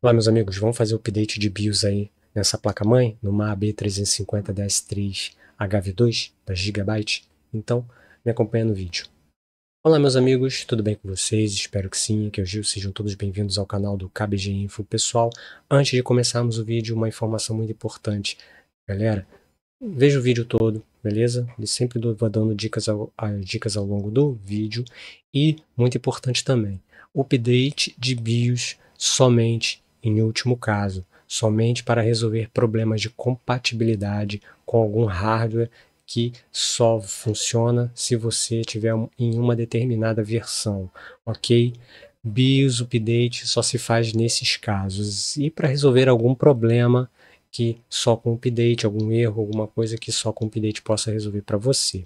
Olá meus amigos, vamos fazer o update de BIOS aí nessa placa-mãe, numa AB350DS3 HV2 da Gigabyte. Então, me acompanha no vídeo. Olá, meus amigos, tudo bem com vocês? Espero que sim, que hoje o Gil. Sejam todos bem-vindos ao canal do KBG Info. Pessoal, antes de começarmos o vídeo, uma informação muito importante. Galera, veja o vídeo todo, beleza? Eu sempre vou dando dicas ao, dicas ao longo do vídeo. E, muito importante também, update de BIOS somente em último caso, somente para resolver problemas de compatibilidade com algum hardware que só funciona se você tiver em uma determinada versão, ok? BIOS update só se faz nesses casos e para resolver algum problema que só com update, algum erro, alguma coisa que só com update possa resolver para você.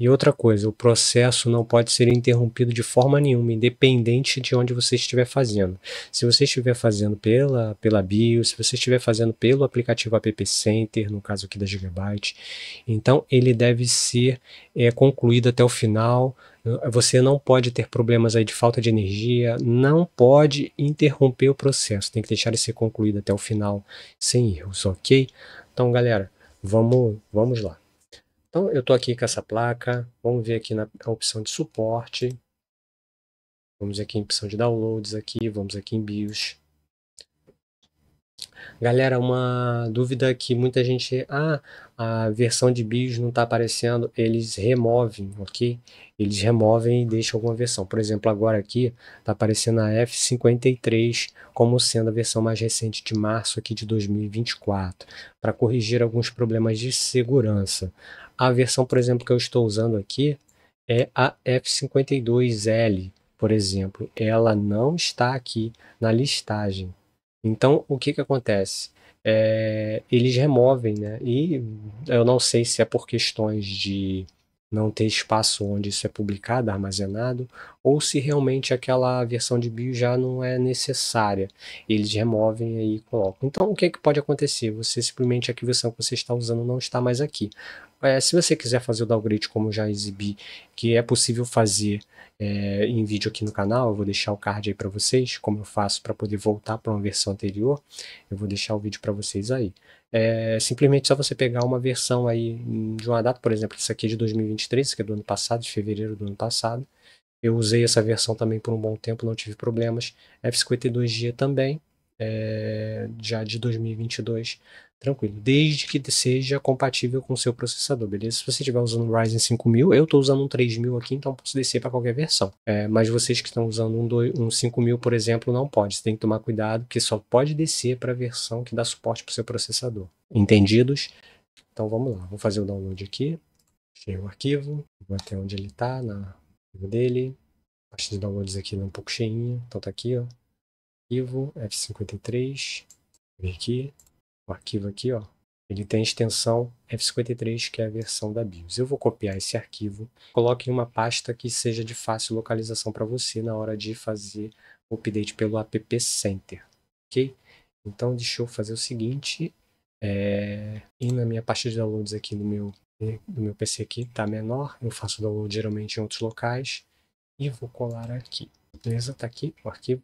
E outra coisa, o processo não pode ser interrompido de forma nenhuma, independente de onde você estiver fazendo. Se você estiver fazendo pela, pela bio, se você estiver fazendo pelo aplicativo App Center, no caso aqui da Gigabyte, então ele deve ser é, concluído até o final, você não pode ter problemas aí de falta de energia, não pode interromper o processo, tem que deixar ele ser concluído até o final sem erros, ok? Então, galera, vamos, vamos lá. Então, eu estou aqui com essa placa, vamos ver aqui na opção de suporte, vamos aqui em opção de downloads aqui, vamos aqui em BIOS, Galera, uma dúvida que muita gente. Ah, a versão de BIOS não está aparecendo. Eles removem, ok? Eles removem e deixam alguma versão. Por exemplo, agora aqui está aparecendo a F53 como sendo a versão mais recente de março aqui de 2024, para corrigir alguns problemas de segurança. A versão, por exemplo, que eu estou usando aqui é a F52L por exemplo, ela não está aqui na listagem, então, o que que acontece? É, eles removem, né? E eu não sei se é por questões de não ter espaço onde isso é publicado, armazenado, ou se realmente aquela versão de bio já não é necessária. Eles removem aí e colocam. Então, o que, é que pode acontecer? Você simplesmente a versão que você está usando não está mais aqui. É, se você quiser fazer o downgrade como já exibi, que é possível fazer é, em vídeo aqui no canal, eu vou deixar o card aí para vocês, como eu faço para poder voltar para uma versão anterior, eu vou deixar o vídeo para vocês aí. É simplesmente só você pegar uma versão aí de uma data, por exemplo, essa aqui é de 2023, que é do ano passado, de fevereiro do ano passado. Eu usei essa versão também por um bom tempo, não tive problemas. F52G também, é, já de 2022, tranquilo. Desde que seja compatível com o seu processador, beleza? Se você estiver usando um Ryzen 5000, eu estou usando um 3000 aqui, então posso descer para qualquer versão. É, mas vocês que estão usando um, um 5000, por exemplo, não pode. Você tem que tomar cuidado, porque só pode descer para a versão que dá suporte para o seu processador. Entendidos? Então vamos lá, vou fazer o download aqui. Cheio o arquivo, vou até onde ele está, na dele. A parte de downloads aqui é um pouco cheinha, então tá aqui, ó arquivo F53, vem aqui, o arquivo aqui, ó, ele tem a extensão F53, que é a versão da BIOS. Eu vou copiar esse arquivo, coloque em uma pasta que seja de fácil localização para você na hora de fazer o update pelo App Center, ok? Então, deixa eu fazer o seguinte, é... ir na minha pasta de downloads aqui no meu, no meu PC aqui, tá menor, eu faço download geralmente em outros locais, e vou colar aqui, beleza? Tá aqui o arquivo,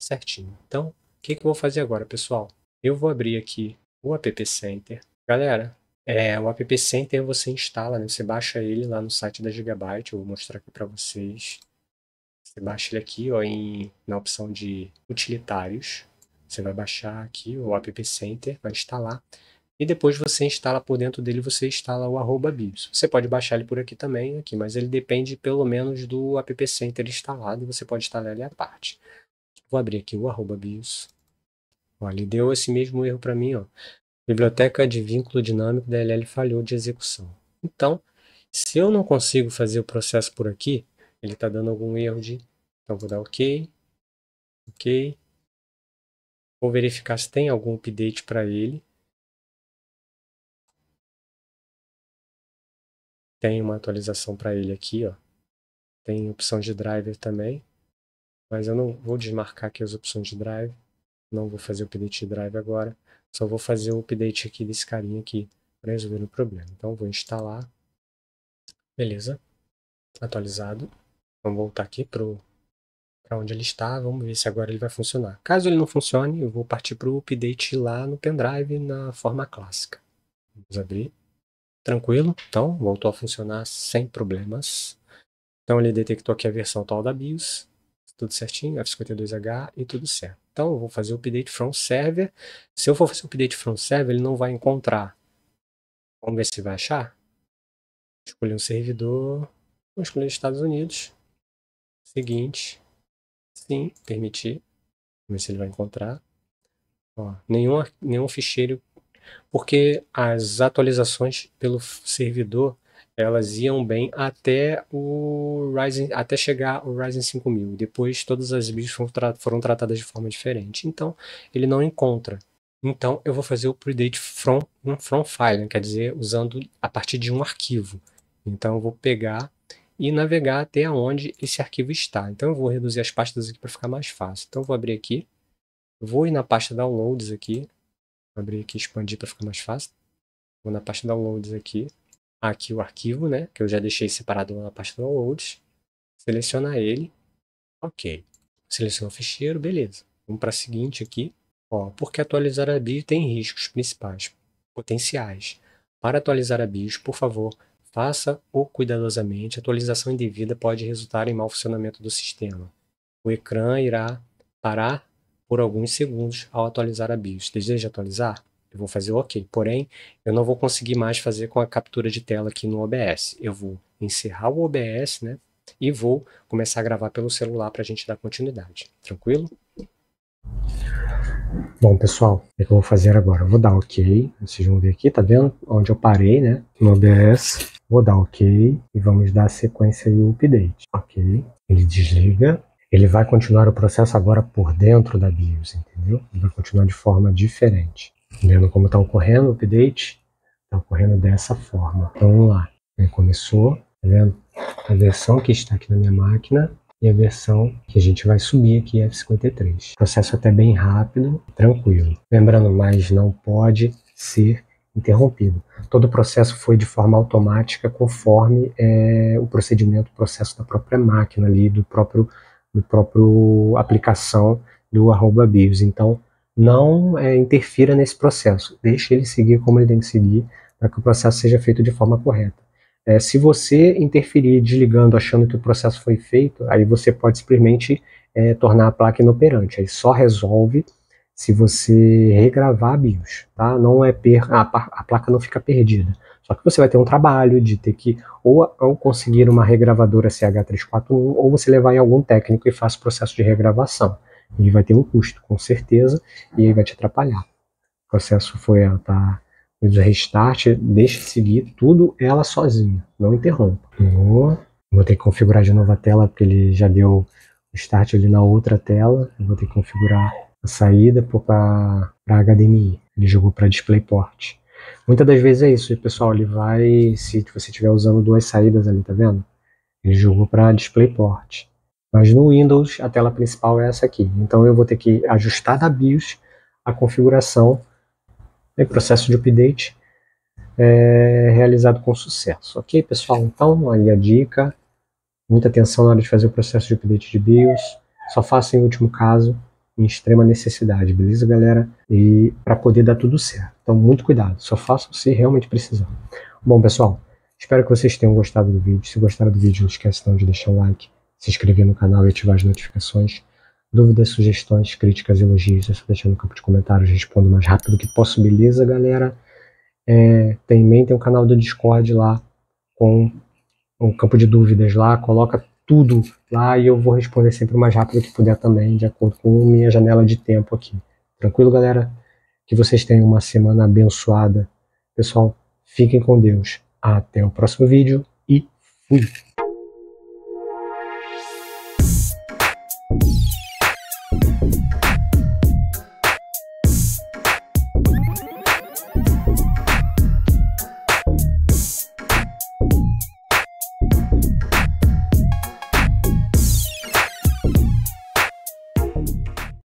certinho. Então, o que, que eu vou fazer agora, pessoal? Eu vou abrir aqui o App Center. Galera, é, o App Center você instala, né? você baixa ele lá no site da Gigabyte, eu vou mostrar aqui para vocês. Você baixa ele aqui ó, em, na opção de utilitários. Você vai baixar aqui o App Center, vai instalar. E depois você instala por dentro dele, você instala o arroba Bibs Você pode baixar ele por aqui também, aqui, mas ele depende pelo menos do App Center instalado. Você pode instalar ele à parte. Vou abrir aqui o arroba bios. Olha, ele deu esse mesmo erro para mim, ó. Biblioteca de vínculo dinâmico da LL falhou de execução. Então, se eu não consigo fazer o processo por aqui, ele está dando algum erro de... Então, vou dar OK. OK. Vou verificar se tem algum update para ele. Tem uma atualização para ele aqui, ó. Tem opção de driver também. Mas eu não vou desmarcar aqui as opções de drive. Não vou fazer o update de drive agora. Só vou fazer o update aqui desse carinha aqui para resolver o problema. Então vou instalar. Beleza. Atualizado. Vamos voltar aqui para onde ele está. Vamos ver se agora ele vai funcionar. Caso ele não funcione, eu vou partir para o update lá no pendrive na forma clássica. Vamos abrir. Tranquilo. Então voltou a funcionar sem problemas. Então ele detectou aqui a versão atual da BIOS tudo certinho, F52H e tudo certo. Então eu vou fazer o update from server. Se eu for fazer o update from server, ele não vai encontrar. Vamos ver se vai achar. Escolhi um servidor, vou escolher Estados Unidos. Seguinte, sim, permitir. Vamos ver se ele vai encontrar. Ó, nenhum, nenhum ficheiro, porque as atualizações pelo servidor elas iam bem até o Ryzen, até chegar o Ryzen 5000. Depois todas as bichos foram, tra foram tratadas de forma diferente. Então ele não encontra. Então eu vou fazer o update from um from file, quer dizer, usando a partir de um arquivo. Então eu vou pegar e navegar até onde esse arquivo está. Então eu vou reduzir as pastas aqui para ficar mais fácil. Então eu vou abrir aqui, vou ir na pasta downloads aqui, vou abrir aqui, expandir para ficar mais fácil. Vou na pasta downloads aqui, aqui o arquivo, né? Que eu já deixei separado na pasta downloads. Selecionar ele. Ok. Seleciona o ficheiro, beleza. Vamos para a seguinte aqui. Ó, porque atualizar a BIOS tem riscos principais, potenciais. Para atualizar a BIOS, por favor, faça-o cuidadosamente. A atualização indevida pode resultar em mau funcionamento do sistema. O ecrã irá parar por alguns segundos ao atualizar a BIOS. Deseja atualizar? eu vou fazer OK. Porém, eu não vou conseguir mais fazer com a captura de tela aqui no OBS. Eu vou encerrar o OBS, né? E vou começar a gravar pelo celular para a gente dar continuidade. Tranquilo? Bom, pessoal, o é que eu vou fazer agora? Eu vou dar OK. Vocês vão ver aqui, tá vendo? Onde eu parei, né? No OBS. Vou dar OK e vamos dar sequência e update. OK. Ele desliga. Ele vai continuar o processo agora por dentro da BIOS, entendeu? Ele vai continuar de forma diferente. Vendo como está ocorrendo o update, está ocorrendo dessa forma. Então vamos lá. Ele começou, tá vendo? A versão que está aqui na minha máquina e a versão que a gente vai subir aqui é F53. Processo até bem rápido, tranquilo. Lembrando, mas não pode ser interrompido. Todo o processo foi de forma automática, conforme é, o procedimento, o processo da própria máquina ali, do próprio, do próprio aplicação do arroba BIOS. Então, não é, interfira nesse processo. Deixe ele seguir como ele tem que seguir para que o processo seja feito de forma correta. É, se você interferir desligando, achando que o processo foi feito, aí você pode simplesmente é, tornar a placa inoperante. Aí só resolve se você regravar a BIOS, tá? Não é per a, a, placa não fica perdida. Só que você vai ter um trabalho de ter que ou, ou conseguir uma regravadora CH341 ou você levar em algum técnico e faça o processo de regravação. E vai ter um custo, com certeza, e aí vai te atrapalhar. O processo foi ela tá fez o restart, deixa seguir tudo ela sozinha, não interrompa. Vou, vou ter que configurar de novo a tela, porque ele já deu o start ali na outra tela. vou ter que configurar a saída para HDMI. Ele jogou para DisplayPort. Muitas das vezes é isso, pessoal. Ele vai, se você estiver usando duas saídas ali, tá vendo? Ele jogou para DisplayPort. Mas no Windows, a tela principal é essa aqui. Então eu vou ter que ajustar da BIOS a configuração e né, processo de update é, realizado com sucesso. Ok, pessoal? Então, aí a dica. Muita atenção na hora de fazer o processo de update de BIOS. Só faça em último caso, em extrema necessidade, beleza, galera? E para poder dar tudo certo. Então, muito cuidado. Só faça se realmente precisar. Bom, pessoal, espero que vocês tenham gostado do vídeo. Se gostaram do vídeo, não esquece não de deixar o like se inscrever no canal e ativar as notificações. Dúvidas, sugestões, críticas, elogios, é só deixar no campo de comentários, respondo mais rápido que posso, beleza, galera? É, em mente um canal do Discord lá com um campo de dúvidas lá, coloca tudo lá e eu vou responder sempre o mais rápido que puder também, de acordo com minha janela de tempo aqui. Tranquilo, galera? Que vocês tenham uma semana abençoada. Pessoal, fiquem com Deus. Até o próximo vídeo e fui!